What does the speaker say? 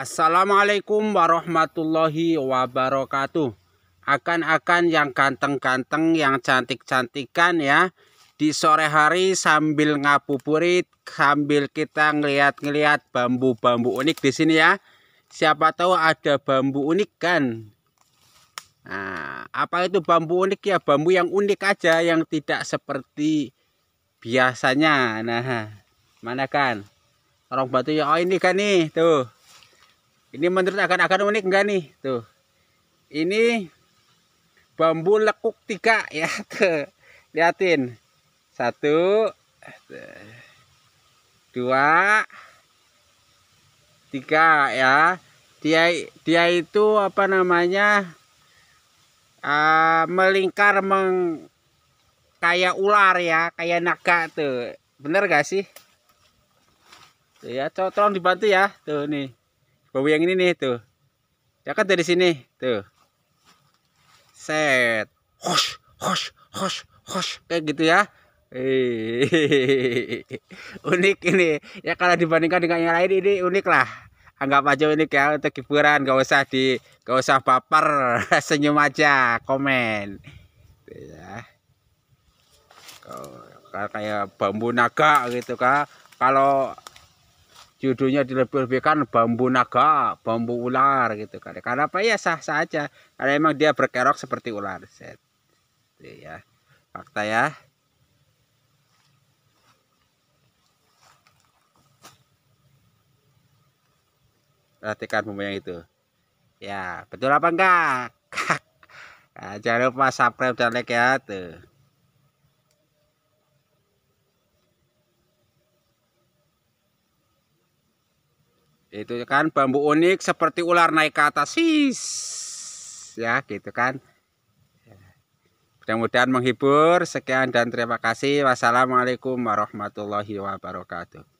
Assalamualaikum warahmatullahi wabarakatuh. Akan-akan yang ganteng-ganteng, yang cantik-cantikan ya. Di sore hari sambil ngapupurit sambil kita ngeliat-ngeliat bambu-bambu unik di sini ya. Siapa tahu ada bambu unik kan. Nah, apa itu bambu unik ya? Bambu yang unik aja, yang tidak seperti biasanya. Nah, mana kan? Orang batu ya, oh ini kan nih, tuh. Ini menurut akan akan unik enggak nih? Tuh. Ini bambu lekuk tiga ya. Tuh. Liatin. Satu. Dua. Tiga ya. Dia dia itu apa namanya? Uh, melingkar meng kayak ular ya, kayak naga tuh. Bener gak sih? Tuh ya, tolong dibantu ya. Tuh nih bau yang ini nih tuh. Ya kan dari sini tuh. Set. hush, hush, hush, hush, kayak gitu ya. unik ini ya kalau dibandingkan dengan yang lain ini unik lah anggap aja unik ya untuk hiburan gak usah di gak usah baper senyum aja komen ya kalau kayak bambu naga gitu kan kalau judulnya dilebih-lebihkan bambu naga, bambu ular gitu kan. Karena apa ya sah saja. Karena emang dia berkerok seperti ular. Set. Gitu ya. Fakta ya. Perhatikan bumbu yang itu. Ya, betul apa enggak? nah, jangan lupa subscribe dan like ya tuh. itu kan bambu unik seperti ular naik ke atas sis ya gitu kan ya. mudah-mudahan menghibur sekian dan terima kasih wassalamualaikum warahmatullahi wabarakatuh